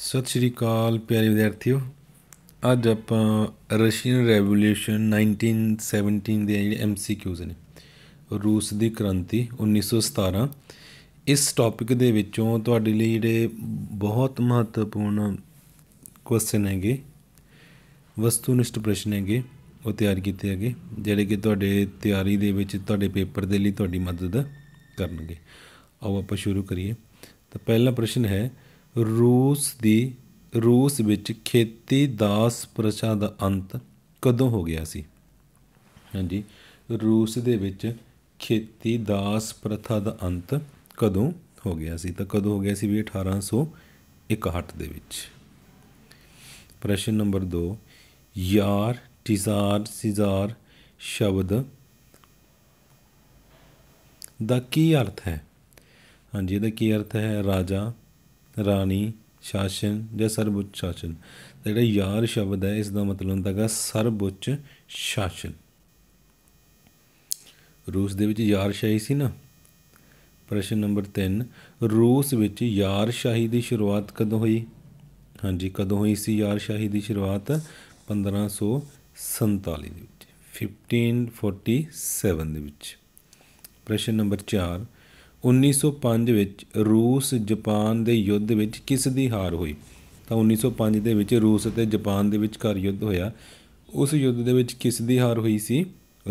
ਸਤਿ ਸ਼੍ਰੀ ਅਕਾਲ ਪਿਆਰੇ ਵਿਦਿਆਰਥੀਓ ਅੱਜ ਆਪਾਂ ਰਸ਼ੀਅਨ ਰੈਵੋਲੂਸ਼ਨ 1917 ਦੇ ਜਿਹੜੇ ਐਮਸੀਕਿਊਜ਼ ਨੇ ਰੂਸ ਦੀ ਕ੍ਰਾਂਤੀ 1917 ਇਸ ਟੌਪਿਕ ਦੇ ਵਿੱਚੋਂ ਤੁਹਾਡੇ ਲਈ ਜਿਹੜੇ ਬਹੁਤ ਮਹੱਤਵਪੂਰਨ ਕੁਐਸਚਨ ਹੈਗੇ ਵਸਤੂਨਿਸ਼ਟ ਪ੍ਰਸ਼ਨ ਹੈਗੇ ਉਹ ਤਿਆਰ ਕੀਤੇ ਹੈਗੇ ਜਿਹੜੇ ਕਿ ਤੁਹਾਡੇ ਤਿਆਰੀ ਦੇ ਵਿੱਚ ਤੁਹਾਡੇ ਪੇਪਰ ਦੇ ਲਈ ਤੁਹਾਡੀ ਮਦਦ ਕਰਨਗੇ ਆਓ ਆਪਾਂ ਸ਼ੁਰੂ ਕਰੀਏ ਤਾਂ ਪਹਿਲਾ ਪ੍ਰਸ਼ਨ ਹੈ ਰੂਸ ਦੀ ਰੂਸ ਵਿੱਚ ਖੇਤੀ ਦਾਸ ਪ੍ਰਚਾ ਦਾ ਅੰਤ ਕਦੋਂ ਹੋ ਗਿਆ ਸੀ ਹਾਂਜੀ ਰੂਸ ਦੇ ਵਿੱਚ ਖੇਤੀ ਦਾਸ ਪ੍ਰਥਾ ਦਾ ਅੰਤ ਕਦੋਂ ਹੋ ਗਿਆ ਸੀ ਤਾਂ ਕਦੋਂ ਹੋ ਗਿਆ ਸੀ ਵੀ 1861 ਦੇ ਵਿੱਚ ਪ੍ਰਸ਼ਨ ਨੰਬਰ 2 ਯਾਰ ਟਿਜ਼ਾਰ ਸਿਜ਼ਾਰ ਸ਼ਬਦ ਦਾ ਕੀ ਅਰਥ ਹੈ ਹਾਂਜੀ ਇਹਦਾ ਕੀ ਅਰਥ ਹੈ ਰਾਜਾ ਰਾਣੀ ਸ਼ਾਸਨ ਜਾਂ ਸਰਬਉੱਚ ਸ਼ਾਸਨ ਜਿਹੜਾ ਯਾਰ ਸ਼ਬਦ ਹੈ ਇਸ ਦਾ ਮਤਲਬ ਹੁੰਦਾ ਹੈਗਾ ਸਰਬਉੱਚ ਸ਼ਾਸਨ ਰੂਸ ਦੇ ਵਿੱਚ ਯਾਰ ਸ਼ਾਹੀ ਸੀ ਨਾ ਪ੍ਰਸ਼ਨ ਨੰਬਰ 3 ਰੂਸ ਵਿੱਚ ਯਾਰ ਸ਼ਾਹੀ ਦੀ ਸ਼ੁਰੂਆਤ ਕਦੋਂ ਹੋਈ ਹਾਂਜੀ ਕਦੋਂ ਹੋਈ ਸੀ ਯਾਰ ਸ਼ਾਹੀ ਦੀ ਸ਼ੁਰੂਆਤ 1547 ਦੇ ਵਿੱਚ 1547 ਦੇ ਵਿੱਚ ਪ੍ਰਸ਼ਨ ਨੰਬਰ 4 1905 ਵਿੱਚ ਰੂਸ ਜਾਪਾਨ ਦੇ ਯੁੱਧ ਵਿੱਚ ਕਿਸ ਦੀ ਹਾਰ ਹੋਈ ਤਾਂ 1905 ਦੇ ਵਿੱਚ ਰੂਸ ਅਤੇ ਜਾਪਾਨ ਦੇ ਵਿੱਚ ਕਰ ਯੁੱਧ ਹੋਇਆ ਉਸ ਯੁੱਧ ਦੇ ਵਿੱਚ ਕਿਸ ਦੀ ਹਾਰ ਹੋਈ ਸੀ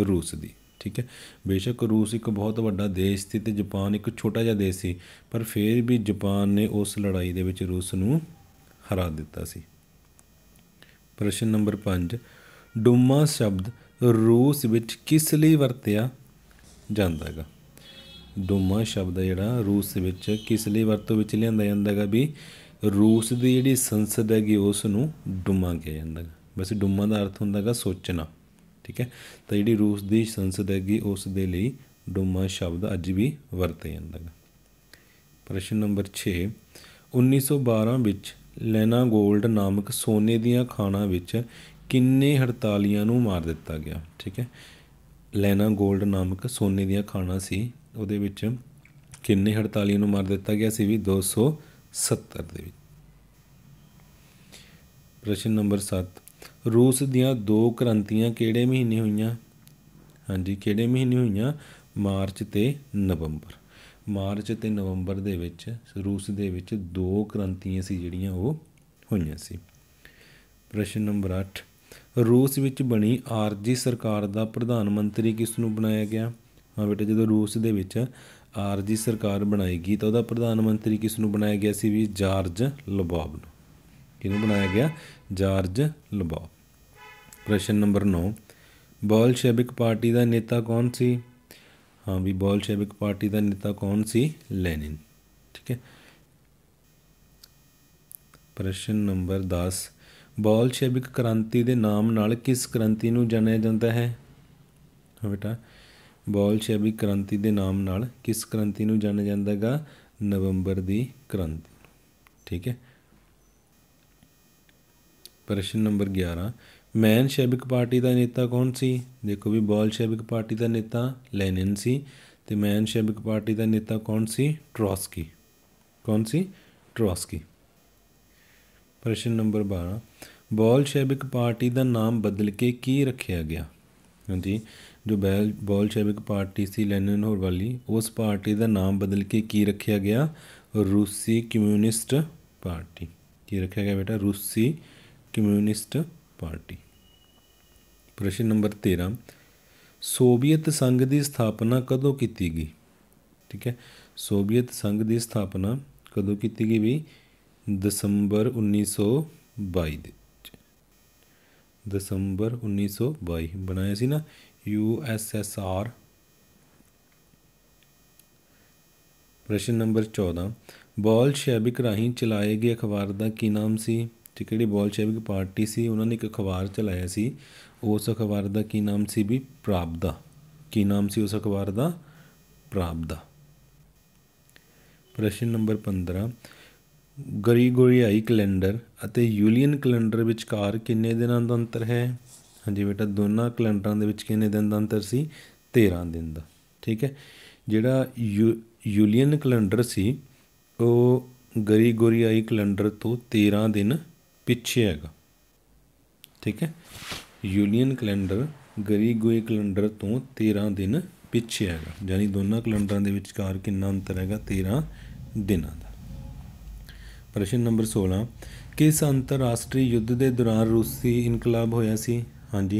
ਰੂਸ ਦੀ ਠੀਕ ਹੈ ਬੇਸ਼ੱਕ ਰੂਸ ਇੱਕ ਬਹੁਤ ਵੱਡਾ ਦੇਸ਼ ਸੀ ਤੇ ਜਾਪਾਨ ਇੱਕ ਛੋਟਾ ਜਿਹਾ ਦੇਸ਼ ਸੀ ਪਰ ਫਿਰ ਵੀ ਜਾਪਾਨ ਨੇ ਉਸ ਲੜਾਈ ਦੇ ਵਿੱਚ ਰੂਸ ਨੂੰ ਹਰਾ ਦਿੱਤਾ ਸੀ ਪ੍ਰਸ਼ਨ ਨੰਬਰ 5 ਡੁਮਾ ਸ਼ਬਦ ਰੂਸ ਵਿੱਚ ਕਿਸ ਲਈ ਵਰਤਿਆ ਜਾਂਦਾ ਹੈਗਾ ਡੋਮਾ ਸ਼ਬਦ ਜਿਹੜਾ ਰੂਸ ਵਿੱਚ ਕਿਸ ਲਈ ਵਰਤੋਂ ਵਿੱਚ ਲਿਆਂਦਾ ਜਾਂਦਾ ਹੈਗਾ ਵੀ ਰੂਸ ਦੀ ਜਿਹੜੀ ਸੰਸਦ ਹੈਗੀ ਉਸ ਨੂੰ ਡੁਮਾ ਕਿਹਾ ਜਾਂਦਾ ਹੈ ਬਸ ਡੁਮਾ ਦਾ ਅਰਥ ਹੁੰਦਾ ਹੈਗਾ ਸੋਚਣਾ ਠੀਕ ਹੈ ਤਾਂ ਜਿਹੜੀ ਰੂਸ ਦੀ ਸੰਸਦ ਹੈਗੀ ਉਸ ਦੇ ਲਈ ਡੁਮਾ ਸ਼ਬਦ ਅੱਜ ਵੀ ਵਰਤਿਆ ਜਾਂਦਾ ਹੈ ਪ੍ਰਸ਼ਨ ਨੰਬਰ 6 1912 ਵਿੱਚ ਲੈਨਾ ਗੋਲਡ ਨਾਮਕ ਸੋਨੇ ਦੀਆਂ ਖਾਣਾਂ ਵਿੱਚ ਕਿੰਨੇ ਹੜਤਾਲੀਆਂ ਨੂੰ ਮਾਰ ਦਿੱਤਾ ਗਿਆ ਠੀਕ ਹੈ ਲੈਨਾ 골ਡ ਨਾਮਕ ਸੋਨੇ ਦੀਆਂ ਖਾਣਾ ਸੀ ਉਹਦੇ ਵਿੱਚ ਕਿੰਨੇ 48 ਨੂੰ ਮਾਰ ਦਿੱਤਾ ਗਿਆ ਸੀ ਵੀ 270 ਦੇ ਵਿੱਚ ਪ੍ਰਸ਼ਨ ਨੰਬਰ 7 ਰੂਸ ਦੀਆਂ ਦੋ ਕ੍ਰਾਂਤੀਆਂ ਕਿਹੜੇ ਮਹੀਨੇ ਹੋਈਆਂ ਹਾਂਜੀ ਕਿਹੜੇ ਮਹੀਨੇ ਹੋਈਆਂ ਮਾਰਚ ਤੇ ਨਵੰਬਰ ਮਾਰਚ ਤੇ ਨਵੰਬਰ ਦੇ ਵਿੱਚ ਰੂਸ ਦੇ ਵਿੱਚ ਦੋ ਕ੍ਰਾਂਤੀਆਂ ਸੀ ਜਿਹੜੀਆਂ ਉਹ ਹੋਈਆਂ ਸੀ ਪ੍ਰਸ਼ਨ ਨੰਬਰ 8 ਰੂਸ ਵਿੱਚ ਬਣੀ ਆਰਜੀ ਸਰਕਾਰ ਦਾ ਪ੍ਰਧਾਨ ਮੰਤਰੀ ਕਿਸ ਨੂੰ ਬਣਾਇਆ ਗਿਆ ਹਾਂ ਬੇਟਾ ਜਦੋਂ ਰੂਸ ਦੇ ਵਿੱਚ ਆਰਜੀ ਸਰਕਾਰ ਬਣਾਈ ਗਈ ਤਾਂ ਉਹਦਾ ਪ੍ਰਧਾਨ ਮੰਤਰੀ ਕਿਸ ਨੂੰ ਬਣਾਇਆ ਗਿਆ ਸੀ ਵੀ ਜਾਰਜ ਲਬੋਵ ਨੂੰ ਕਿਹਨੂੰ ਬਣਾਇਆ ਗਿਆ ਜਾਰਜ ਲਬੋਵ ਪ੍ਰਸ਼ਨ ਨੰਬਰ 9 ਬੋਲਸ਼ੇਵਿਕ ਪਾਰਟੀ ਦਾ ਨੇਤਾ ਕੌਣ ਸੀ ਹਾਂ ਵੀ ਬੋਲਸ਼ੇਵਿਕ ਪਾਰਟੀ ਦਾ ਨੇਤਾ ਕੌਣ ਸੀ ਲੈਨਿਨ ਠੀਕ ਹੈ ਪ੍ਰਸ਼ਨ ਨੰਬਰ 10 ਬੋਲਸ਼ੇਵਿਕ ਕ੍ਰਾਂਤੀ ਦੇ ਨਾਮ ਨਾਲ ਕਿਸ ਕ੍ਰਾਂਤੀ ਨੂੰ ਜਾਣਿਆ ਜਾਂਦਾ ਹੈ ਹਾਂ ਬੇਟਾ ਬੋਲਸ਼ੇਵਿਕ ਕ੍ਰਾਂਤੀ ਦੇ ਨਾਮ ਨਾਲ ਕਿਸ ਕ੍ਰਾਂਤੀ ਨੂੰ ਜਾਣਿਆ ਜਾਂਦਾਗਾ ਨਵੰਬਰ ਦੀ ਕ੍ਰਾਂਤੀ ਠੀਕ ਹੈ ਪ੍ਰਸ਼ਨ ਨੰਬਰ 11 ਮੈਨ ਪਾਰਟੀ ਦਾ ਨੇਤਾ ਕੌਣ ਸੀ ਦੇਖੋ ਵੀ ਬੋਲਸ਼ੇਵਿਕ ਪਾਰਟੀ ਦਾ ਨੇਤਾ ਲੈਨਿਨ ਸੀ ਤੇ ਮੈਨ ਪਾਰਟੀ ਦਾ ਨੇਤਾ ਕੌਣ ਸੀ ਟ੍ਰੋਸਕੀ ਕੌਣ ਸੀ ਟ੍ਰੋਸਕੀ ਪ੍ਰਸ਼ਨ ਨੰਬਰ 12 ਬੋਲਸ਼ੇਵਿਕ ਪਾਰਟੀ ਦਾ ਨਾਮ ਬਦਲ ਕੇ ਕੀ ਰੱਖਿਆ ਗਿਆ ਹਾਂਜੀ ਜੋ ਬੋਲਸ਼ੇਵਿਕ ਪਾਰਟੀ ਸੀ ਲੈਨਨ ਹੋਰ ਵਾਲੀ ਉਸ ਪਾਰਟੀ ਦਾ ਨਾਮ ਬਦਲ ਕੇ ਕੀ ਰੱਖਿਆ ਗਿਆ ਰੂਸੀ ਕਮਿਊਨਿਸਟ ਪਾਰਟੀ ਕੀ ਰੱਖਿਆ ਗਿਆ ਬੇਟਾ ਰੂਸੀ ਕਮਿਊਨਿਸਟ ਪਾਰਟੀ ਪ੍ਰਸ਼ਨ ਨੰਬਰ 13 ਸੋਵੀਅਤ ਸੰਘ ਦੀ ਸਥਾਪਨਾ ਕਦੋਂ ਕੀਤੀ ਗਈ ਠੀਕ ਹੈ ਸੋਵੀਅਤ ਸੰਘ ਦੀ ਸਥਾਪਨਾ ਕਦੋਂ ਕੀਤੀ ਗਈ ਵੀ ਦਸੰਬਰ 1922 ਦੇ ਵਿੱਚ ਦਸੰਬਰ 1922 ਬਣਾਇਆ ਸੀ ਨਾ ਯੂ ਐਸ ਐਸ ਆਰ ਪ੍ਰਸ਼ਨ ਨੰਬਰ 14 ਬੌਲ ਸ਼ੈਬਿਕ ਰਾਹੀਂ ਚਲਾਏ ਗਏ ਅਖਬਾਰ ਦਾ ਕੀ ਨਾਮ ਸੀ ਤੇ ਕਿਹੜੀ ਬੌਲ ਸ਼ੈਬਿਕ ਪਾਰਟੀ ਸੀ ਉਹਨਾਂ ਨੇ ਇੱਕ ਅਖਬਾਰ ਚਲਾਇਆ ਸੀ ਉਸ ਅਖਬਾਰ ਦਾ ਕੀ ਨਾਮ ਸੀ ਵੀ ਪ੍ਰਾਪਦਾ ਕੀ ਨਾਮ ਸੀ ਉਸ ਅਖਬਾਰ ਦਾ ਪ੍ਰਾਪਦਾ ਪ੍ਰਸ਼ਨ ਨੰਬਰ 15 ਗ੍ਰੀਗੋਰੀਆਈ ਕੈਲੰਡਰ ਅਤੇ ਯੂਲੀਅਨ ਕੈਲੰਡਰ ਵਿਚਕਾਰ ਕਿੰਨੇ ਦਿਨਾਂ ਦਾ ਅੰਤਰ ਹੈ ਹਾਂਜੀ ਬੇਟਾ ਦੋਨਾਂ ਕੈਲੰਡਰਾਂ ਦੇ ਵਿੱਚ ਕਿੰਨੇ ਦਿਨ ਦਾ ਅੰਤਰ ਸੀ 13 ਦਿਨ ਦਾ ਠੀਕ ਹੈ ਜਿਹੜਾ ਯੂਲੀਅਨ ਕੈਲੰਡਰ ਸੀ ਉਹ ਗ੍ਰੀਗੋਰੀਆਈ ਕੈਲੰਡਰ ਤੋਂ 13 ਦਿਨ ਪਿੱਛੇ ਹੈਗਾ ਠੀਕ ਹੈ ਯੂਲੀਅਨ ਕੈਲੰਡਰ ਗ੍ਰੀਗੋਰੀ ਕੈਲੰਡਰ ਤੋਂ 13 ਦਿਨ ਪਿੱਛੇ ਹੈਗਾ ਯਾਨੀ ਦੋਨਾਂ ਕੈਲੰਡਰਾਂ ਦੇ ਵਿਚਕਾਰ ਕਿੰਨਾ ਅੰਤਰ ਹੈਗਾ 13 ਦਿਨਾਂ ਦਾ ਪ੍ਰਸ਼ਨ ਨੰਬਰ 16 ਕਿਸ ਅੰਤਰਰਾਸ਼ਟਰੀ ਯੁੱਧ ਦੇ ਦੌਰਾਨ ਰੂਸੀ ਇਨਕਲਾਬ ਹੋਇਆ ਸੀ ਹਾਂਜੀ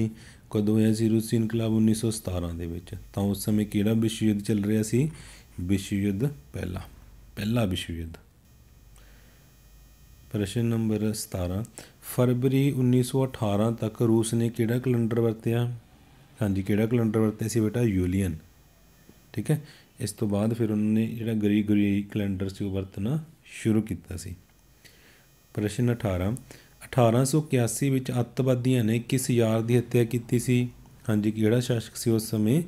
ਕਦੋਂ ਹੋਇਆ ਸੀ ਰੂਸੀ ਇਨਕਲਾਬ 1917 ਦੇ ਵਿੱਚ ਤਾਂ ਉਸ ਸਮੇਂ ਕਿਹੜਾ ਵਿਸ਼ਵ ਯੁੱਧ ਚੱਲ ਰਿਹਾ ਸੀ ਵਿਸ਼ਵ ਯੁੱਧ ਪਹਿਲਾ ਪਹਿਲਾ ਵਿਸ਼ਵ ਯੁੱਧ ਪ੍ਰਸ਼ਨ ਨੰਬਰ 17 ਫਰਵਰੀ 1918 ਤੱਕ ਰੂਸ ਨੇ ਕਿਹੜਾ ਕੈਲੰਡਰ ਵਰਤਿਆ ਹਾਂਜੀ ਕਿਹੜਾ ਕੈਲੰਡਰ ਵਰਤਿਆ ਸੀ ਬੇਟਾ ਯੂਲੀਅਨ ਠੀਕ ਹੈ ਇਸ ਤੋਂ ਬਾਅਦ ਫਿਰ ਉਹਨਾਂ ਨੇ ਜਿਹੜਾ ਗਰੀ ਗਰੀ ਕੈਲੰਡਰ ਸੀ ਉਹ ਵਰਤਣਾ ਸ਼ੁਰੂ ਕੀਤਾ ਸੀ ਪ੍ਰਸ਼ਨ 18 1881 ਵਿੱਚ ਅੱਤਵਾਦੀਆਂ ਨੇ ਕਿਸ ਯਾਰ ਦੀ ਹੱਤਿਆ ਕੀਤੀ ਸੀ ਹਾਂਜੀ ਕਿਹੜਾ ਸ਼ਾਸਕ ਸੀ ਉਸ ਸਮੇਂ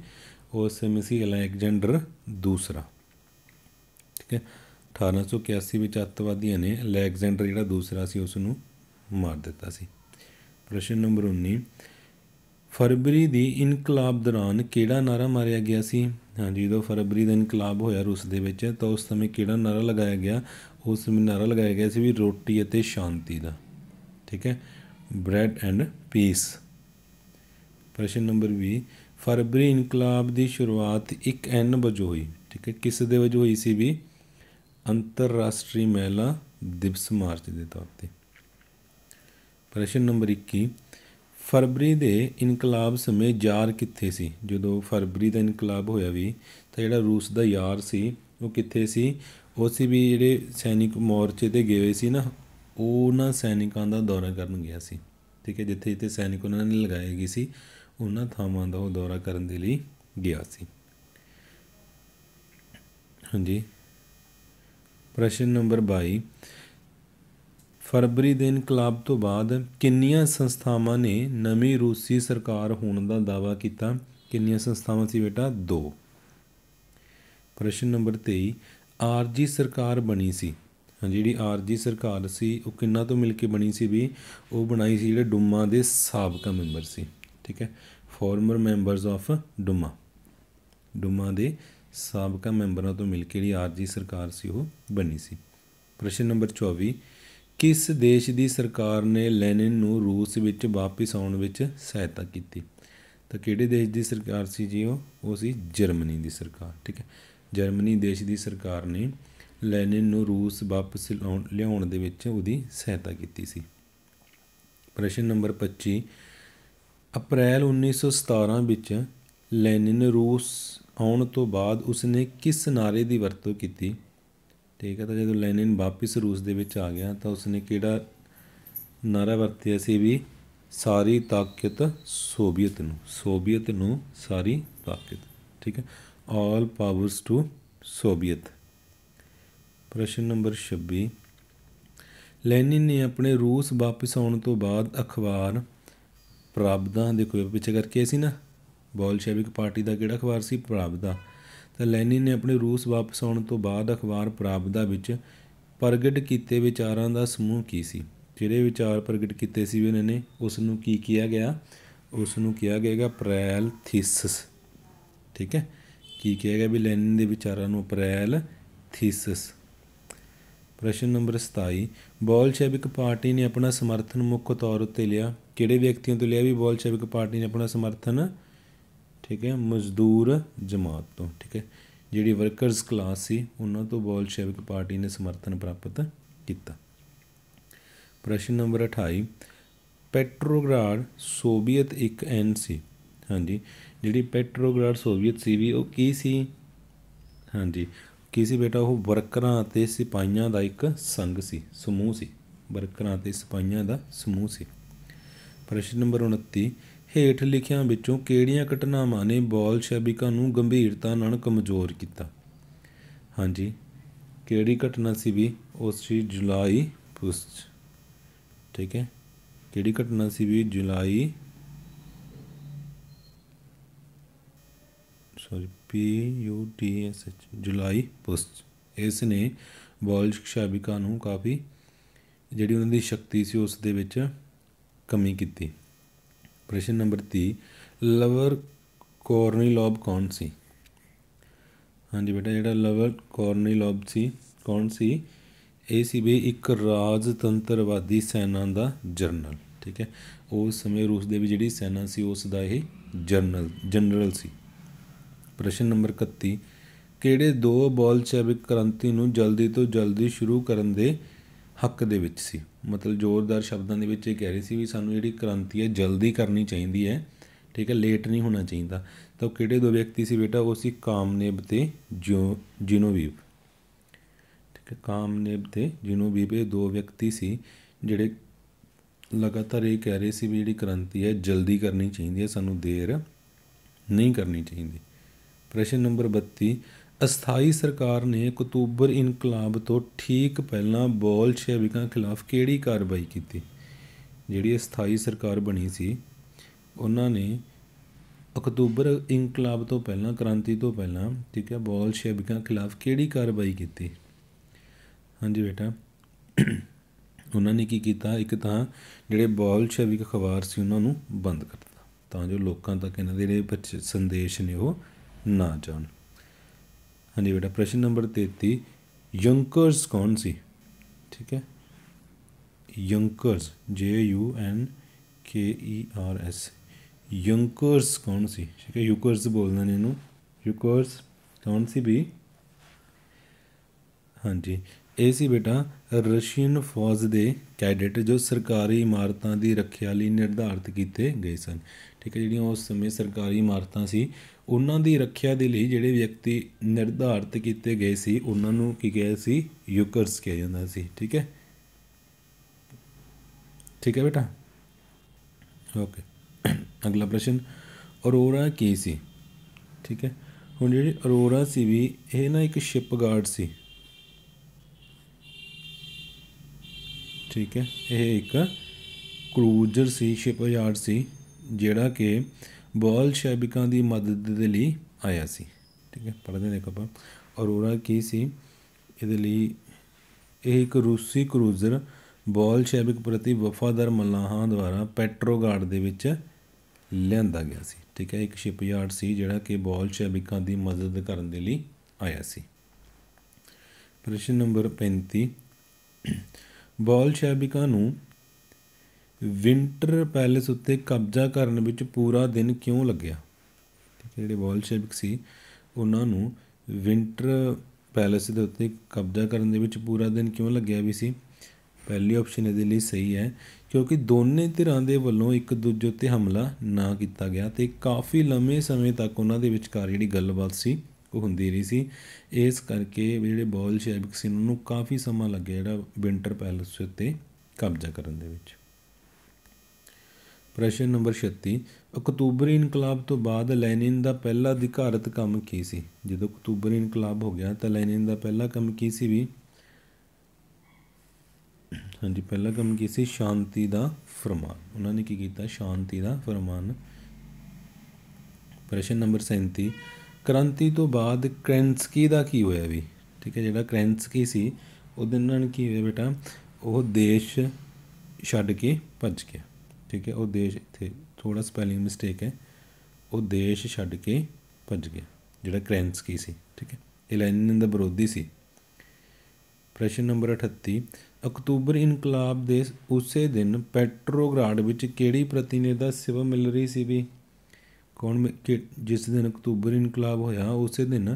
ਉਸ ਸਮੇਂ ਸੀ ਅਲੈਗਜ਼ੈਂਡਰ ਦੂਸਰਾ ਠੀਕ ਹੈ 1881 ਵਿੱਚ ਅੱਤਵਾਦੀਆਂ ਨੇ ਅਲੈਗਜ਼ੈਂਡਰ ਜਿਹੜਾ ਦੂਸਰਾ ਸੀ ਉਸ ਨੂੰ ਮਾਰ ਦਿੱਤਾ ਸੀ ਪ੍ਰਸ਼ਨ ਨੰਬਰ 19 ਫਰਵਰੀ ਦੀ ਇਨਕਲਾਬ ਦੌਰਾਨ ਕਿਹੜਾ ਨਾਰਾ ਮਾਰਿਆ ਗਿਆ ਸੀ ਹਾਂਜੀ ਜਦੋਂ ਫਰਵਰੀ ਦਾ ਇਨਕਲਾਬ ਹੋਇਆ ਰੂਸ ਦੇ ਵਿੱਚ ਤਾਂ ਉਸ ਸਮੇਂ ਕਿਹੜਾ ਨਾਰਾ ਲਗਾਇਆ ਗਿਆ ਉਸ ਸੈਮੀਨਾਰ ਨਾਰਾ ਲਗਾਇਆ ਗਿਆ ਸੀ ਵੀ ਰੋਟੀ ਅਤੇ ਸ਼ਾਂਤੀ ਦਾ ਠੀਕ ਹੈ ਬ੍ਰੈਡ ਐਂਡ ਪੀਸ ਪ੍ਰਸ਼ਨ ਨੰਬਰ 20 ਫਰਵਰੀ ਇਨਕਲਾਬ ਦੀ ਸ਼ੁਰੂਆਤ 1 ਐਨ ਵਜੋਂ ਹੋਈ ਠੀਕ ਹੈ ਕਿਸ ਦੇ ਵਜੋਂ ਹੋਈ ਸੀ ਵੀ ਅੰਤਰਰਾਸ਼ਟਰੀ ਮਹਿਲਾ ਦਿਵਸ ਮਾਰਚ ਦੇ ਤੌਰ ਤੇ ਪ੍ਰਸ਼ਨ ਨੰਬਰ 21 ਫਰਵਰੀ ਦੇ ਇਨਕਲਾਬ ਸਮੇਂ ਯਾਰ ਕਿੱਥੇ ਸੀ ਜਦੋਂ ਫਰਵਰੀ ਦਾ ਇਨਕਲਾਬ ਹੋਇਆ ਵੀ ਤਾਂ ਜਿਹੜਾ ਰੂਸ ਦਾ ਯਾਰ ਸੀ ਉਹ ਕਿੱਥੇ ਸੀ ਉਹ ਸੀ ਵੀ ਜਿਹੜੇ ਸੈਨਿਕ ਮੋਰਚੇ ਤੇ ਗਏ ਹੋਏ ਸੀ ਨਾ ਉਹ ਉਹਨਾਂ ਸੈਨਿਕਾਂ ਦਾ ਦੌਰਾ ਕਰਨ ਗਿਆ ਸੀ ਠੀਕ ਹੈ ਜਿੱਥੇ ਜਿੱਥੇ ਸੈਨਿਕ ਉਹਨਾਂ ਨੇ ਲਗਾਏ ਗਏ ਸੀ ਉਹਨਾਂ ਥਾਵਾਂ ਦਾ ਉਹ ਦੌਰਾ ਕਰਨ ਦੇ ਲਈ ਗਿਆ ਸੀ ਹਾਂਜੀ ਪ੍ਰਸ਼ਨ ਨੰਬਰ 22 ਫਰਵਰੀ ਦੇ ਇਨਕਲਾਬ ਤੋਂ ਬਾਅਦ ਕਿੰਨੀਆਂ ਸੰਸਥਾਵਾਂ ਨੇ ਨਵੀਂ ਰੂਸੀ ਸਰਕਾਰ ਹੋਣ ਦਾ ਦਾਵਾ ਕੀਤਾ ਕਿੰਨੀਆਂ ਸੰਸਥਾਵਾਂ ਸੀ ਬੇਟਾ 2 ਪ੍ਰਸ਼ਨ ਨੰਬਰ 23 ਆਰਜੀ ਸਰਕਾਰ ਬਣੀ ਸੀ ਜਿਹੜੀ ਆਰਜੀ ਸਰਕਾਰ ਸੀ ਉਹ ਕਿੰਨਾ ਤੋਂ ਮਿਲ ਕੇ ਬਣੀ ਸੀ ਵੀ ਉਹ ਬਣਾਈ ਸੀ ਜਿਹੜੇ ਡੁਮਾ ਦੇ ਸਾਬਕਾ ਮੈਂਬਰ ਸੀ ਠੀਕ ਹੈ former members of Duma Duma ਦੇ ਸਾਬਕਾ ਮੈਂਬਰਾਂ ਤੋਂ ਮਿਲ ਕੇ ਜਿਹੜੀ ਆਰਜੀ ਸਰਕਾਰ ਸੀ ਉਹ ਬਣੀ ਸੀ ਪ੍ਰਸ਼ਨ ਨੰਬਰ 24 ਕਿਸ ਦੇਸ਼ ਦੀ ਸਰਕਾਰ ਨੇ ਲੈਨਿਨ ਨੂੰ ਰੂਸ ਵਿੱਚ ਵਾਪਸ ਆਉਣ ਵਿੱਚ ਸਹਾਇਤਾ ਕੀਤੀ ਤਾਂ ਕਿਹੜੇ ਦੇਸ਼ ਦੀ ਸਰਕਾਰ ਸੀ ਜੀ ਉਹ ਉਹ ਸੀ ਜਰਮਨੀ ਦੀ ਸਰਕਾਰ ਠੀਕ ਹੈ ਜਰਮਨੀ ਦੇਸ਼ ਦੀ ਸਰਕਾਰ ਨੇ ਲੈਨਿਨ ਨੂੰ ਰੂਸ ਵਾਪਸ ਲਿਆਉਣ ਦੇ ਵਿੱਚ ਉਹਦੀ ਸਹਾਇਤਾ ਕੀਤੀ ਸੀ ਪ੍ਰਸ਼ਨ ਨੰਬਰ 25 ਅਪ੍ਰੈਲ 1917 ਵਿੱਚ ਲੈਨਿਨ ਰੂਸ ਆਉਣ ਤੋਂ ਬਾਅਦ ਉਸਨੇ ਕਿਸ ਨਾਰੇ ਦੀ ਵਰਤੋਂ ਕੀਤੀ ਠੀਕ ਹੈ ਤਾਂ ਜਦੋਂ ਲੈਨਿਨ ਵਾਪਸ ਰੂਸ ਦੇ ਵਿੱਚ ਆ ਗਿਆ ਤਾਂ ਉਸਨੇ ਕਿਹੜਾ ਨਾਰਾ ਵਰਤਿਆ ਸੀ ਵੀ ਸਾਰੀ ਤਾਕਤ ਸੋਵੀਅਤ ਨੂੰ ਸੋਵੀਅਤ ਨੂੰ ਸਾਰੀ ਤਾਕਤ ਠੀਕ ਹੈ ਆਲ ਪਾਵਰਸ ਟੂ ਸੋਵੀਅਤ ਪ੍ਰਸ਼ਨ ਨੰਬਰ 26 ਲੈਨਿਨ ਨੇ ਆਪਣੇ ਰੂਸ ਵਾਪਸ ਆਉਣ ਤੋਂ ਬਾਅਦ ਅਖਬਾਰ ਪ੍ਰਾਬਦਾਂ ਦੇ ਕੋਈ ਪਿੱਛੇ ਕਰਕੇ ਸੀ ਨਾ ਬੋਲਸ਼ੇਵਿਕ ਪਾਰਟੀ ਦਾ ਕਿਹੜਾ ਅਖਬਾਰ ਸੀ ਪ੍ਰਾਬਦਾ ਤਾਂ ਲੈਨਿਨ ਨੇ ਆਪਣੇ ਰੂਸ ਵਾਪਸ ਆਉਣ ਤੋਂ ਬਾਅਦ ਅਖਬਾਰ ਪ੍ਰਾਬਦਾ ਵਿੱਚ ਪ੍ਰਗਟ ਕੀਤੇ ਵਿਚਾਰਾਂ ਦਾ ਸਮੂਹ ਕੀ ਸੀ ਜਿਹੜੇ ਵਿਚਾਰ ਪ੍ਰਗਟ ਕੀਤੇ ਸੀ ਉਹਨਾਂ ਨੇ ਉਸ ਨੂੰ ਕੀ ਕਿਹਾ ਗਿਆ ਉਸ ਨੂੰ ਕਿਹਾ ਗਿਆ ਪ੍ਰੈਲ ਥੀਸਿਸ ਠੀਕ ਹੈ ਕੀ ਕਿਹਾ ਗਿਆ ਵੀ ਲੈਨਿਨ ਦੇ ਵਿਚਾਰਾਂ ਨੂੰ ਅਪ੍ਰੈਲ ਥੀਸਿਸ ਪ੍ਰਸ਼ਨ ਨੰਬਰ 27 ਬੋਲਸ਼ੇਵਿਕ ਪਾਰਟੀ ਨੇ ਆਪਣਾ ਸਮਰਥਨ ਮੁੱਖ ਤੌਰ ਉੱਤੇ ਲਿਆ ਕਿਹੜੇ ਵਿਅਕਤੀਆਂ ਤੋਂ ਲਿਆ ਵੀ ਬੋਲਸ਼ੇਵਿਕ ਪਾਰਟੀ ਨੇ ਆਪਣਾ ਸਮਰਥਨ ਠੀਕ ਹੈ ਮਜ਼ਦੂਰ ਜਮਾਤ ਤੋਂ ਠੀਕ ਹੈ ਜਿਹੜੀ ਵਰਕਰਸ ਕਲਾਸ ਸੀ ਉਹਨਾਂ ਤੋਂ ਬੋਲਸ਼ੇਵਿਕ ਪਾਰਟੀ ਨੇ ਸਮਰਥਨ ਪ੍ਰਾਪਤ ਕੀਤਾ ਪ੍ਰਸ਼ਨ ਨੰਬਰ 28 ਪੈਟਰੋਗ੍ਰਾਡ ਸੋਵੀਅਤ ਇੱਕ ਐਨ ਸੀ ਹਾਂਜੀ ਜਿਹੜੀ ਪੈਟਰੋਗ੍ਰਾਡ ਸੋਵੀਅਤ ਸੀ ਵੀ ਉਹ ਕੀ ਸੀ ਹਾਂਜੀ ਕੀ ਸੀ ਬੇਟਾ ਉਹ ਵਰਕਰਾਂ ਅਤੇ ਸਿਪਾਈਆਂ ਦਾ ਇੱਕ ਸੰਗ ਸੀ ਸਮੂਹ ਸੀ ਵਰਕਰਾਂ ਅਤੇ ਸਿਪਾਈਆਂ ਦਾ ਸਮੂਹ ਸੀ ਪ੍ਰਸ਼ਨ ਨੰਬਰ 29 ਹੇਠ ਲਿਖਿਆਂ ਵਿੱਚੋਂ ਕਿਹੜੀਆਂ ਘਟਨਾਵਾਂ ਨੇ ਬੋਲਸ਼ੈਵਿਕਾਂ ਨੂੰ ਗੰਭੀਰਤਾ ਨਾਲ ਕਮਜ਼ੋਰ ਕੀਤਾ ਹਾਂਜੀ ਕਿਹੜੀ ਘਟਨਾ ਸੀ ਵੀ ਉਸ ਸੀ ਜੁਲਾਈ ਪੁਸਤ ਠੀਕ ਹੈ ਕਿਹੜੀ ਘਟਨਾ ਸੀ ਵੀ July sorry P U T S H July post ਇਸ ਨੇ ਬੋਲਸ਼ਿਕ ਸ਼ਾਬਿਕਾ ਨੂੰ ਕਾਫੀ ਜਿਹੜੀ ਉਹਨਾਂ ਦੀ ਸ਼ਕਤੀ ਸੀ ਉਸ ਦੇ ਵਿੱਚ ਕਮੀ ਕੀਤੀ ਪ੍ਰਸ਼ਨ ਨੰਬਰ 30 ਲਵਰ ਕੋਰਨੀ ਲੋਬ ਕੌਣ ਸੀ ਹਾਂਜੀ ਬੇਟਾ ਜਿਹੜਾ ਲਵਰ ਕੋਰਨੀ ਲੋਬ ਸੀ ਕੌਣ ਸੀ ਇਹ ਸੀ ਵੀ ਇੱਕ ਰਾਜਤੰਤਰਵਾਦੀ ਸੈਨਾ ਦਾ ਜਰਨਲ ਠੀਕ ਹੈ ਉਸ ਸਮੇਂ ਰੂਸ ਦੇ ਵੀ ਜਿਹੜੀ ਸੈਨਾ ਸੀ ਉਸ ਦਾ ਇਹ ਜਰਨਲ ਜਨਰਲ ਸੀ ਪ੍ਰਸ਼ਨ ਨੰਬਰ 31 ਕਿਹੜੇ ਦੋ ਬੋਲਸ਼ੇਵਿਕ ਕ੍ਰਾਂਤੀ ਨੂੰ ਜਲਦੀ ਤੋਂ ਜਲਦੀ ਸ਼ੁਰੂ ਕਰਨ ਦੇ ਹੱਕ ਦੇ ਵਿੱਚ ਸੀ ਮਤਲਬ ਜ਼ੋਰਦਾਰ ਸ਼ਬਦਾਂ ਦੇ ਵਿੱਚ ਇਹ ਕਹਿ ਰਹੀ ਸੀ ਵੀ ਸਾਨੂੰ ਜਿਹੜੀ ਕ੍ਰਾਂਤੀ ਹੈ ਜਲਦੀ ਕਰਨੀ ਚਾਹੀਦੀ ਹੈ ਠੀਕ ਹੈ ਲੇਟ ਨਹੀਂ ਹੋਣਾ ਚਾਹੀਦਾ ਤਾਂ ਕਿਹੜੇ ਦੋ ਵਿਅਕਤੀ ਸੀ ਬੇਟਾ ਉਹ ਸੀ ਕਾਮਨੇਬ ਤੇ ਜਿਨੋਵੀਵ ਠੀਕ ਹੈ ਕਾਮਨੇਬ ਤੇ ਜਿਨੋਵੀਵ ਇਹ ਦੋ ਵਿਅਕਤੀ ਸੀ ਜਿਹੜੇ ਲਗਾਤਾਰ ਇਹ ਕਹਿ ਰਹੇ ਸੀ ਵੀ ਜਿਹੜੀ ਕ੍ਰਾਂਤੀ ਹੈ ਜਲਦੀ ਕਰਨੀ ਚਾਹੀਦੀ ਹੈ ਸਾਨੂੰ ਦੇਰ ਨਹੀਂ ਕਰਨੀ ਚਾਹੀਦੀ ਪ੍ਰਸ਼ਨ ਨੰਬਰ 32 ਅਸਥਾਈ ਸਰਕਾਰ ਨੇ ਅਕਤੂਬਰ ਇਨਕਲਾਬ ਤੋਂ ਠੀਕ ਪਹਿਲਾਂ ਬੋਲਸ਼ੇਵਿਕਾਂ ਖਿਲਾਫ ਕਿਹੜੀ ਕਾਰਵਾਈ ਕੀਤੀ ਜਿਹੜੀ ਅਸਥਾਈ ਸਰਕਾਰ ਬਣੀ ਸੀ ਉਹਨਾਂ ਨੇ ਅਕਤੂਬਰ ਇਨਕਲਾਬ ਤੋਂ ਪਹਿਲਾਂ ਕ੍ਰਾਂਤੀ ਤੋਂ ਪਹਿਲਾਂ ਠੀਕ ਹੈ ਬੋਲਸ਼ੇਵਿਕਾਂ ਖਿਲਾਫ ਕਿਹੜੀ ਕਾਰਵਾਈ ਕੀਤੀ ਹਾਂਜੀ ਬੇਟਾ ਉਹਨਾਂ ਨੇ ਕੀ ਕੀਤਾ ਇੱਕ ਤਾਂ ਜਿਹੜੇ ਬੋਲਸ਼ੇਵਿਕ ਅਖਬਾਰ ਸੀ ਉਹਨਾਂ ਨੂੰ ਬੰਦ ਕਰਤਾ ਤਾਂ ਜੋ ਲੋਕਾਂ ਤੱਕ ਇਹਨਾਂ ਦੇ ਜਿਹੜੇ ਸੰਦੇਸ਼ ਨੇ ਉਹ ਨਾ ਜਾਣ ਹਾਂਜੀ ਬੇਟਾ ਪ੍ਰਸ਼ਨ ਨੰਬਰ 33 ਯੰਕਰਸ ਕੌਣ ਸੀ ਠੀਕ ਹੈ Junkers J U N K E R S Junkers ਕੌਣ ਸੀ ਠੀਕ ਹੈ ਯੂਕਰਸ ਬੋਲਦੇ ਨੇ ਇਹਨੂੰ ਯੂਕਰਸ ਕੌਣ ਸੀ ਵੀ ਹਾਂਜੀ ਇਹ ਸੀ ਬੇਟਾ ਰਸ਼ੀਅਨ ਫੌਜ ਦੇ ਕੈਡਟ ਜੋ ਸਰਕਾਰੀ ਇਮਾਰਤਾਂ ਦੀ ਰੱਖਿਆ ਲਈ ਨਿਰਧਾਰਿਤ ਕੀਤੇ ਗਏ ਸਨ ਠੀਕ ਹੈ ਜਿਹੜੀਆਂ ਉਸ ਸਮੇਂ ਸਰਕਾਰੀ ਇਮਾਰਤਾਂ ਸੀ ਉਹਨਾਂ ਦੀ ਰੱਖਿਆ ਦੇ ਲਈ ਜਿਹੜੇ ਵਿਅਕਤੀ ਨਿਰਧਾਰਤ ਕੀਤੇ ਗਏ ਸੀ ਉਹਨਾਂ ਨੂੰ ਕੀ ਕਿਹਾ ਸੀ ਯੂਕਰਸ ਕਿਹਾ ਜਾਂਦਾ ਸੀ ਠੀਕ ਹੈ ਠੀਕ ਹੈ ਬੇਟਾ ਓਕੇ ਅਗਲਾ ਪ੍ਰਸ਼ਨ ਅਰੋਰਾ ਕੀ ਸੀ ਠੀਕ ਹੈ ਹੁਣ ਜਿਹੜੀ ਅਰੋਰਾ ਸੀ ਵੀ ਇਹ ਨਾ ਇੱਕ ਸ਼ਿਪ ਗਾਰਡ ਸੀ ਠੀਕ ਹੈ ਇਹ ਇੱਕ ਕਰੂਜ਼ਰ ਸੀ ਸ਼ਿਪ ਯਾਰਡ ਸੀ ਜਿਹੜਾ ਕਿ बॉल ਸ਼ੈਬਿਕਾਂ ਦੀ ਮਦਦ ਦੇ ਲਈ ਆਇਆ ਸੀ ਠੀਕ ਹੈ ਪੜ੍ਹਦੇ ਦੇਖੋ ਆਪਾਂ ਅਰੋਰਾ ਕੀ ਸੀ ਇਹਦੇ ਲਈ ਇਹ ਇੱਕ ਰੂਸੀ ਕਰੂਜ਼ਰ ਬੋਲ ਸ਼ੈਬਿਕ ਪ੍ਰਤੀ ਵਫਾਦਾਰ ਮਲਾਹਾਂ ਦੁਆਰਾ ਪੈਟਰੋਗਾਰਡ ਦੇ ਵਿੱਚ ਲਿਆਂਦਾ ਗਿਆ ਸੀ ਠੀਕ ਹੈ ਇੱਕ ਸ਼ਿਪਯਾਰਡ ਸੀ ਜਿਹੜਾ ਕਿ ਬੋਲ ਸ਼ੈਬਿਕਾਂ ਦੀ ਮਦਦ ਕਰਨ ਦੇ ਲਈ ਆਇਆ ਸੀ ਪ੍ਰਸ਼ਨ ਨੰਬਰ 35 ਬੋਲ ਸ਼ੈਬਿਕਾਂ ਨੂੰ ਵਿੰਟਰ ਪੈਲੇਸ ਉੱਤੇ ਕਬਜ਼ਾ ਕਰਨ ਵਿੱਚ ਪੂਰਾ ਦਿਨ ਕਿਉਂ ਲੱਗਿਆ ਜਿਹੜੇ ਬੋਲਸ਼ੇਵਿਕ ਸੀ ਉਹਨਾਂ ਨੂੰ ਵਿੰਟਰ ਪੈਲੇਸ ਦੇ ਉੱਤੇ ਕਬਜ਼ਾ ਕਰਨ ਦੇ ਵਿੱਚ ਪੂਰਾ ਦਿਨ ਕਿਉਂ ਲੱਗਿਆ ਵੀ ਸੀ ਪਹਿਲੀ ਆਪਸ਼ਨ ਇਹਦੇ ਲਈ ਸਹੀ ਹੈ ਕਿਉਂਕਿ ਦੋਨੇ ਧਿਰਾਂ ਦੇ ਵੱਲੋਂ ਇੱਕ ਦੂਜੇ ਉੱਤੇ ਹਮਲਾ ਨਾ ਕੀਤਾ ਗਿਆ ਤੇ ਕਾਫੀ ਲੰਮੇ ਸਮੇਂ ਤੱਕ ਉਹਨਾਂ ਦੇ ਵਿਚਕਾਰ ਜਿਹੜੀ ਗੱਲਬਾਤ ਸੀ ਉਹ ਹੁੰਦੀ ਰਹੀ ਸੀ ਇਸ ਕਰਕੇ ਜਿਹੜੇ ਬੋਲਸ਼ੇਵਿਕ ਸੀ ਉਹਨਾਂ ਨੂੰ ਕਾਫੀ ਸਮਾਂ ਲੱਗਿਆ ਜਿਹੜਾ ਵਿੰਟਰ ਪੈਲੇਸ ਉੱਤੇ ਕਬਜ਼ਾ ਕਰਨ ਦੇ ਵਿੱਚ ਪ੍ਰਸ਼ਨ ਨੰਬਰ 36 ਅਕਤੂਬਰੀ ਇਨਕਲਾਬ ਤੋਂ ਬਾਅਦ ਲੈਨਿਨ ਦਾ ਪਹਿਲਾ ਅਧਿਕਾਰਤ ਕੰਮ ਕੀ ਸੀ ਜਦੋਂ ਅਕਤੂਬਰੀ ਇਨਕਲਾਬ ਹੋ ਗਿਆ ਤਾਂ ਲੈਨਿਨ ਦਾ ਪਹਿਲਾ ਕੰਮ ਕੀ ਸੀ ਵੀ ਹਾਂਜੀ ਪਹਿਲਾ ਕੰਮ ਕੀ ਸੀ ਸ਼ਾਂਤੀ ਦਾ ਫਰਮਾਨ ਉਹਨਾਂ ਨੇ ਕੀ ਕੀਤਾ ਸ਼ਾਂਤੀ ਦਾ ਫਰਮਾਨ ਪ੍ਰਸ਼ਨ ਨੰਬਰ 37 ਕ੍ਰਾਂਤੀ ਤੋਂ ਬਾਅਦ ਕ੍ਰੈਂਸਕੀ ਦਾ ਕੀ ਹੋਇਆ ਵੀ ਠੀਕ ਹੈ ਜਿਹੜਾ ਕ੍ਰੈਂਸਕੀ ਸੀ ਉਹਦੇ ਨਾਲ ਕੀ ਹੋਇਆ ਬੇਟਾ ਉਹ ਦੇਸ਼ ਛੱਡ ਕੇ ਭੱਜ ਗਿਆ ਠੀਕ ਹੈ ਉਹ ਦੇਸ਼ ਇੱਥੇ ਥੋੜਾ ਸਪੈਲਿੰਗ ਮਿਸਟੇਕ ਹੈ ਉਹ ਦੇਸ਼ ਛੱਡ ਕੇ ਭੱਜ ਗਿਆ ਜਿਹੜਾ ਕ੍ਰੈਂਸਕੀ ਸੀ ਠੀਕ ਹੈ ਇਹ ਲੈਨਿਨ ਦਾ ਵਿਰੋਧੀ ਸੀ ਪ੍ਰਸ਼ਨ ਨੰਬਰ 38 ਅਕਤੂਬਰ ਇਨਕਲਾਬ ਦੇ ਉਸੇ ਦਿਨ ਪੈਟਰੋਗ੍ਰਾਡ ਵਿੱਚ ਕਿਹੜੀ ਪ੍ਰਤੀਨਿਧਾ ਸਿਵ ਮਿਲ ਰਹੀ ਸੀ ਵੀ ਕੌਣ ਜਿਸ ਦਿਨ ਅਕਤੂਬਰ ਇਨਕਲਾਬ ਹੋਇਆ ਉਸੇ ਦਿਨ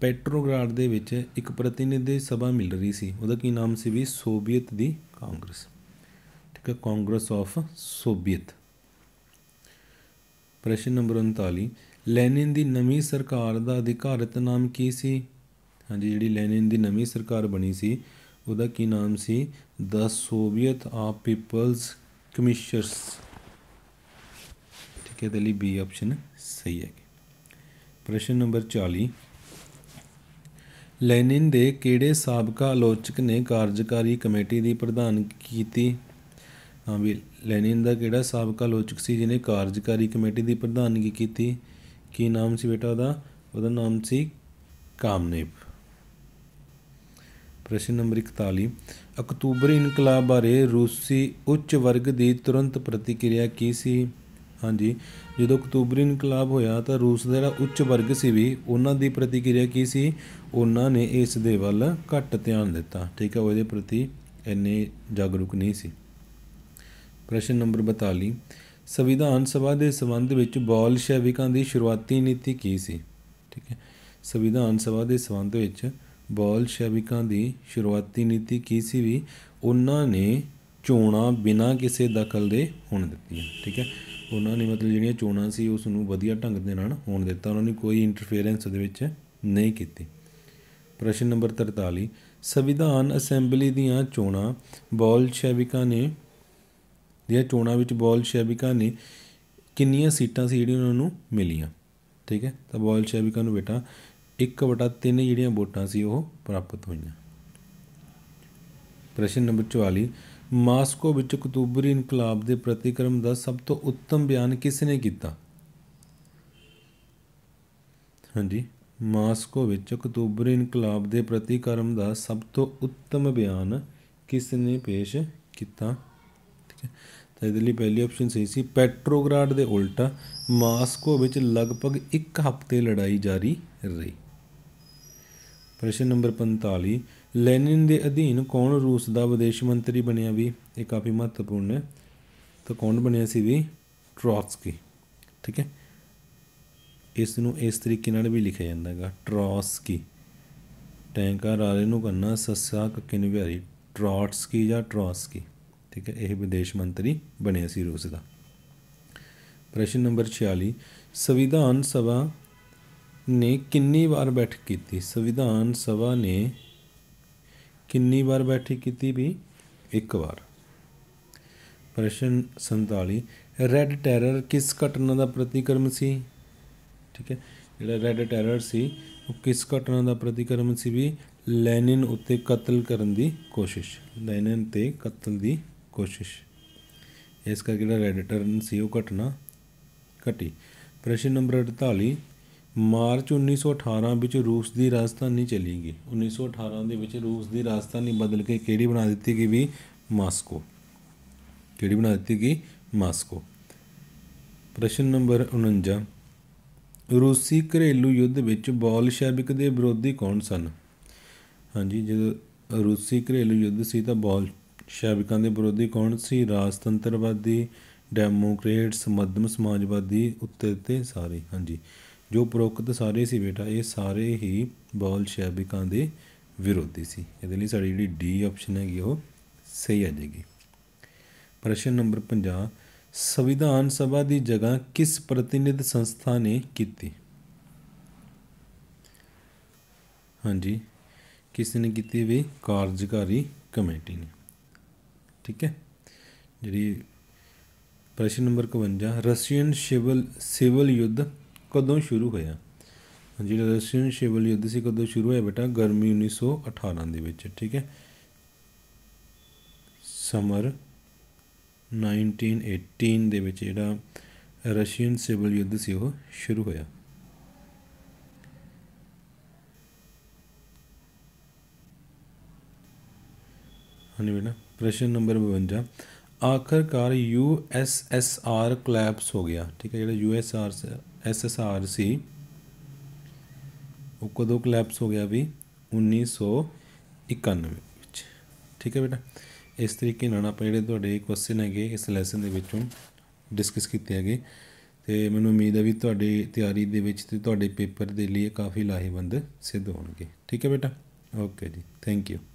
ਪੈਟਰੋਗ੍ਰਾਡ ਦੇ ਵਿੱਚ ਇੱਕ ਪ੍ਰਤੀਨਿਧੀ ਸਭਾ ਮਿਲ ਰਹੀ ਸੀ ਉਹਦਾ ਕੀ ਨਾਮ ਸੀ ਵੀ ਸੋਵੀਅਤ ਦੀ ਕਾਂਗਰਸ ਰਾਸ਼ਟਰੀ ਕਾਂਗਰਸ ਆਫ ਸੋਵੀਅਤ ਪ੍ਰਸ਼ਨ ਨੰਬਰ 39 ਲੈਨਿਨ ਦੀ ਨਵੀਂ ਸਰਕਾਰ ਦਾ ਅਧਿਕਾਰਤ ਨਾਮ ਕੀ ਸੀ ਹਾਂਜੀ ਜਿਹੜੀ ਲੈਨਿਨ ਦੀ ਨਵੀਂ ਸਰਕਾਰ ਬਣੀ ਸੀ ਉਹਦਾ ਕੀ ਨਾਮ ਸੀ the Soviet of people's commissars ਠੀਕ ਹੈ ਤੇ ਲਈ ਬੀ ਆਪਸ਼ਨ ਸਹੀ ਹੈ ਪ੍ਰਸ਼ਨ ਨੰਬਰ 40 ਲੈਨਿਨ ਦੇ ਕਿਹੜੇ ਸਾਬਕਾ ਆਲੋਚਕ ਨੇ ਕਾਰਜਕਾਰੀ ਕਮੇਟੀ ਦੀ ਪ੍ਰਧਾਨ ਕੀਤੀ ਤਾਂ ਵੀ ਲੈਨਿਨ ਦਾ ਕਿਹੜਾ ਸਾਬਕਾ ਲੋਚਕ ਸੀ ਜਿਹਨੇ ਕਾਰਜਕਾਰੀ ਕਮੇਟੀ ਦੀ ਪ੍ਰਧਾਨਗੀ ਕੀਤੀ ਕੀ ਨਾਮ ਸੀ ਬੇਟਾ ਉਹਦਾ ਉਹਦਾ ਨਾਮ ਸੀ ਕਾਮਨੇਵ ਪ੍ਰਸ਼ਨ ਨੰਬਰ 41 ਅਕਤੂਬਰ ਇਨਕਲਾਬ ਬਾਰੇ ਰੂਸੀ ਉੱਚ ਵਰਗ ਦੀ ਤੁਰੰਤ ਪ੍ਰਤੀਕਿਰਿਆ ਕੀ ਸੀ ਹਾਂਜੀ ਜਦੋਂ ਅਕਤੂਬਰ ਇਨਕਲਾਬ ਹੋਇਆ ਤਾਂ ਰੂਸ ਦਾ ਜਿਹੜਾ ਉੱਚ ਵਰਗ ਸੀ ਵੀ ਉਹਨਾਂ ਦੀ ਪ੍ਰਤੀਕਿਰਿਆ ਕੀ ਸੀ ਉਹਨਾਂ ਨੇ ਇਸ ਦੇ ਵੱਲ ਘੱਟ ਧਿਆਨ ਦਿੱਤਾ ਠੀਕ ਹੈ ਉਹਦੇ ਪ੍ਰਤੀ ਇੰਨੇ ਜਾਗਰੂਕ ਨਹੀਂ ਸੀ ਪ੍ਰਸ਼ਨ ਨੰਬਰ 42 ਸੰਵਿਧਾਨ ਸਭਾ ਦੇ ਸੰਬੰਧ ਵਿੱਚ ਬੋਲਸ਼ੇਵਿਕਾਂ ਦੀ ਸ਼ੁਰੂਆਤੀ ਨੀਤੀ ਕੀ ਸੀ ਠੀਕ ਹੈ ਸੰਵਿਧਾਨ ਸਭਾ ਦੇ ਸੰਬੰਧ ਵਿੱਚ ਬੋਲਸ਼ੇਵਿਕਾਂ ਦੀ ਸ਼ੁਰੂਆਤੀ ਨੀਤੀ ਕੀ ਸੀ ਵੀ ਉਹਨਾਂ ਨੇ ਚੋਣਾਂ ਬਿਨਾਂ ਕਿਸੇ ਦਖਲ ਦੇ ਹੋਣ ਦਿੱਤੀਆਂ ਠੀਕ ਹੈ ਉਹਨਾਂ ਨੇ ਮਤਲਬ ਜਿਹੜੀਆਂ ਚੋਣਾਂ ਸੀ ਉਸ ਨੂੰ ਵਧੀਆ ਢੰਗ ਦੇ ਨਾਲ ਹੋਣ ਦਿੱਤਾ ਉਹਨਾਂ ਨੇ ਕੋਈ ਇੰਟਰਫੇਰੈਂਸ ਉਹਦੇ ਵਿੱਚ ਨਹੀਂ ਕੀਤੀ ਪ੍ਰਸ਼ਨ ਨੰਬਰ 43 ਸੰਵਿਧਾਨ ਅਸੈਂਬਲੀ ਦੀਆਂ ਚੋਣਾਂ ਬੋਲਸ਼ੇਵਿਕਾਂ ਨੇ ਦੀਆਂ ਚੋਣਾਂ ਵਿੱਚ ਬੋਲਸ਼ੇਵਿਕਾਂ ਨੇ ਕਿੰਨੀਆਂ ਸੀਟਾਂ ਸੀ ਜਿਹੜੀਆਂ ਉਹਨਾਂ ਨੂੰ ਮਿਲੀਆਂ ਠੀਕ ਹੈ ਤਾਂ ਬੋਲਸ਼ੇਵਿਕਾਂ ਨੂੰ ਬੇਟਾ 1/3 ਜਿਹੜੀਆਂ ਵੋਟਾਂ ਸੀ ਉਹ ਪ੍ਰਾਪਤ ਹੋਈਆਂ ਪ੍ਰਸ਼ਨ ਨੰਬਰ 44 ਮਾਸਕੋ ਵਿੱਚ ਅਕਤੂਬਰੀ ਇਨਕਲਾਬ ਦੇ ਪ੍ਰਤੀਕਰਮ ਦਾ ਸਭ ਤੋਂ ਉੱਤਮ ਬਿਆਨ ਕਿਸ ਨੇ ਕੀਤਾ ਹਾਂਜੀ ਮਾਸਕੋ ਵਿੱਚ ਅਕਤੂਬਰੀ ਇਨਕਲਾਬ ਦੇ ਪ੍ਰਤੀਕਰਮ ਦਾ ਸਭ ਤੋਂ ਉੱਤਮ ਬਿਆਨ ਕਿਸ ਨੇ ਪੇਸ਼ ਕੀਤਾ ਹੈ ਤਾਂ ਇਹਦੇ ਲਈ ਪਹਿਲੀ ਆਪਸ਼ਨ ਸਹੀ ਸੀ ਪੈਟਰੋਗ੍ਰਾਡ ਦੇ ਉਲਟਾ ਮਾਸਕੋ ਵਿੱਚ ਲਗਭਗ 1 ਹਫ਼ਤੇ ਲੜਾਈ ਜਾਰੀ ਰਹੀ ਪ੍ਰਸ਼ਨ ਨੰਬਰ 45 ਲੈਨਿਨ ਦੇ ਅਧੀਨ ਕੌਣ ਰੂਸ ਦਾ ਵਿਦੇਸ਼ ਮੰਤਰੀ ਬਣਿਆ ਵੀ ਇਹ ਕਾਫੀ ਮਹੱਤਵਪੂਰਨ ਹੈ ਤਾਂ ਕੌਣ ਬਣਿਆ ਸੀ ਵੀ ਟ੍ਰੋਟਸਕੀ ਠੀਕ ਹੈ ਇਸ ਨੂੰ ਇਸ ਤਰੀਕੇ ਨਾਲ ਵੀ ਲਿਖਿਆ ਜਾਂਦਾ ਹੈਗਾ ਟ੍ਰੋਸਕੀ ਟੈਂਕਾ ਰਾਲੇ ਨੂੰ ਕਰਨਾ ਸੱਸਾ ਕਿਨ ਵਿਹਾਰੀ ਟ੍ਰੋਟਸਕੀ ਜਾਂ ਟ੍ਰੋਸਕੀ ਠੀਕ ਹੈ ਇਹ ਵਿਦੇਸ਼ ਮੰਤਰੀ ਬਣਿਆ ਸੀ ਰੂਸ ਦਾ ਪ੍ਰਸ਼ਨ ਨੰਬਰ 46 ਸੰਵਿਧਾਨ ਸਭਾ ਨੇ ਕਿੰਨੀ ਵਾਰ ਬੈਠਕ ਕੀਤੀ ਸੰਵਿਧਾਨ ਸਭਾ ਨੇ ਕਿੰਨੀ ਵਾਰ ਬੈਠਕ ਕੀਤੀ ਵੀ ਇੱਕ ਵਾਰ ਪ੍ਰਸ਼ਨ 47 ਰੈੱਡ ਟੈਰਰ ਕਿਸ ਘਟਨਾ ਦਾ ਪ੍ਰਤੀਕਰਮ ਸੀ ਠੀਕ ਹੈ ਜਿਹੜਾ ਰੈੱਡ ਟੈਰਰ ਸੀ ਉਹ ਕਿਸ ਘਟਨਾ ਦਾ ਪ੍ਰਤੀਕਰਮ ਸੀ ਵੀ ਲੈਨਿਨ ਉੱਤੇ ਕਤਲ ਕਰਨ ਦੀ ਕੋਸ਼ਿਸ਼ ਲੈਨਿਨ ਤੇ ਕਤਲ ਦੀ ਕੋਸ਼ਿਸ਼ ਇਸ ਕਰਕੇ ਜਿਹੜਾ ਟਰਨ ਸੀ ਉਹ ਘਟਨਾ ਘਟੀ ਪ੍ਰਸ਼ਨ ਨੰਬਰ 48 ਮਾਰਚ 1918 ਵਿੱਚ ਰੂਸ ਦੀ ਰਾਜਧਾਨੀ ਚਲੀ ਗਈ 1918 ਦੇ ਵਿੱਚ ਰੂਸ ਦੀ ਰਾਜਧਾਨੀ ਬਦਲ ਕੇ ਕਿਹੜੀ ਬਣਾ ਦਿੱਤੀ ਗਈ ਵੀ ਮਾਸਕੋ ਕਿਹੜੀ ਬਣਾ ਦਿੱਤੀ ਗਈ ਮਾਸਕੋ ਪ੍ਰਸ਼ਨ ਨੰਬਰ 49 ਰੂਸੀ ਘਰੇਲੂ ਯੁੱਧ ਵਿੱਚ ਬੋਲਸ਼ੈਵਿਕ ਦੇ ਵਿਰੋਧੀ ਕੌਣ ਸਨ ਹਾਂਜੀ ਜਦੋਂ ਰੂਸੀ ਘਰੇਲੂ ਯੁੱਧ ਸੀ ਤਾਂ ਬੋਲ ਸ਼ਾਬਿਕਾਂ ਦੇ ਵਿਰੋਧੀ ਕੌਣ ਸੀ ਰਾਜਤੰਤਰਵਾਦੀ ਡੈਮੋਕ੍ਰੇਟਸ ਮੱਧਮ ਸਮਾਜਵਾਦੀ ਉੱਤੇ ਤੇ ਸਾਰੇ ਹਾਂਜੀ ਜੋ ਪ੍ਰੋਕਤ ਸਾਰੇ ਸੀ ਬੇਟਾ ਇਹ ਸਾਰੇ ਹੀ ਬੋਲ ਸ਼ਾਬਿਕਾਂ ਦੇ ਵਿਰੋਧੀ ਸੀ ਇਹਦੇ ਲਈ ਸਾਡੀ ਜਿਹੜੀ ਡੀ ਆਪਸ਼ਨ ਹੈਗੀ ਉਹ ਸਹੀ ਆ ਜਾਏਗੀ ਪ੍ਰਸ਼ਨ ਨੰਬਰ 50 ਸੰਵਿਧਾਨ ਸਭਾ ਦੀ ਜਗ੍ਹਾ ਕਿਸ ਪ੍ਰਤੀਨਿਧ ਸੰਸਥਾ ਨੇ ਕੀਤੀ ਹਾਂਜੀ ਕਿਸ ਨੇ ਕੀਤੀ ਵੀ ਕਾਰਜਕਾਰੀ ਕਮੇਟੀ ਨੇ ਠੀਕ ਹੈ ਜਿਹੜੀ ਪ੍ਰਸ਼ਨ ਨੰਬਰ 51 ਰਸ਼ੀਅਨ ਸਿਵਲ ਸਿਵਲ ਯੁੱਧ ਕਦੋਂ ਸ਼ੁਰੂ ਹੋਇਆ ਜਿਹੜਾ ਰਸ਼ੀਅਨ ਸਿਵਲ ਯੁੱਧ ਸੀ ਕਦੋਂ ਸ਼ੁਰੂ ਹੋਇਆ ਬੇਟਾ ਗਰਮੀ 1918 ਦੇ ਵਿੱਚ ਠੀਕ ਹੈ ਸਮਰ 1918 ਦੇ ਵਿੱਚ ਜਿਹੜਾ ਰਸ਼ੀਅਨ ਸਿਵਲ ਯੁੱਧ ਸੀ ਉਹ ਸ਼ੁਰੂ ਹੋਇਆ ਹਾਂਜੀ ਬੇਟਾ ਪ੍ਰਸ਼ਨ ਨੰਬਰ 52 ਆਖਰਕਾਰ U S S R collapse ਹੋ ਗਿਆ ਠੀਕ ਹੈ ਜਿਹੜਾ U S R S S R ਸੀ ਉਹ ਕਦੋਂ ਕਲੈਪਸ ਹੋ ਗਿਆ ਵੀ 1991 ਵਿੱਚ ਠੀਕ ਹੈ ਬੇਟਾ ਇਸ ਤਰੀਕੇ ਨਾਲ ਆਪਾਂ ਜਿਹੜੇ ਤੁਹਾਡੇ ਕੁਐਸਚਨ ਹੈਗੇ ਇਸ ਲੈਸਨ ਦੇ ਵਿੱਚੋਂ ਡਿਸਕਸ ਕੀਤੇ ਹੈਗੇ ਤੇ ਮੈਨੂੰ ਉਮੀਦ ਹੈ ਵੀ ਤੁਹਾਡੀ ਤਿਆਰੀ ਦੇ ਵਿੱਚ ਤੇ ਤੁਹਾਡੇ ਪੇਪਰ ਦੇ ਲਈ ਕਾਫੀ ਲਾਹੇਵੰਦ ਸਿੱਧ ਹੋਣਗੇ ਠੀਕ ਹੈ ਬੇਟਾ ਓਕੇ ਜੀ ਥੈਂਕ ਯੂ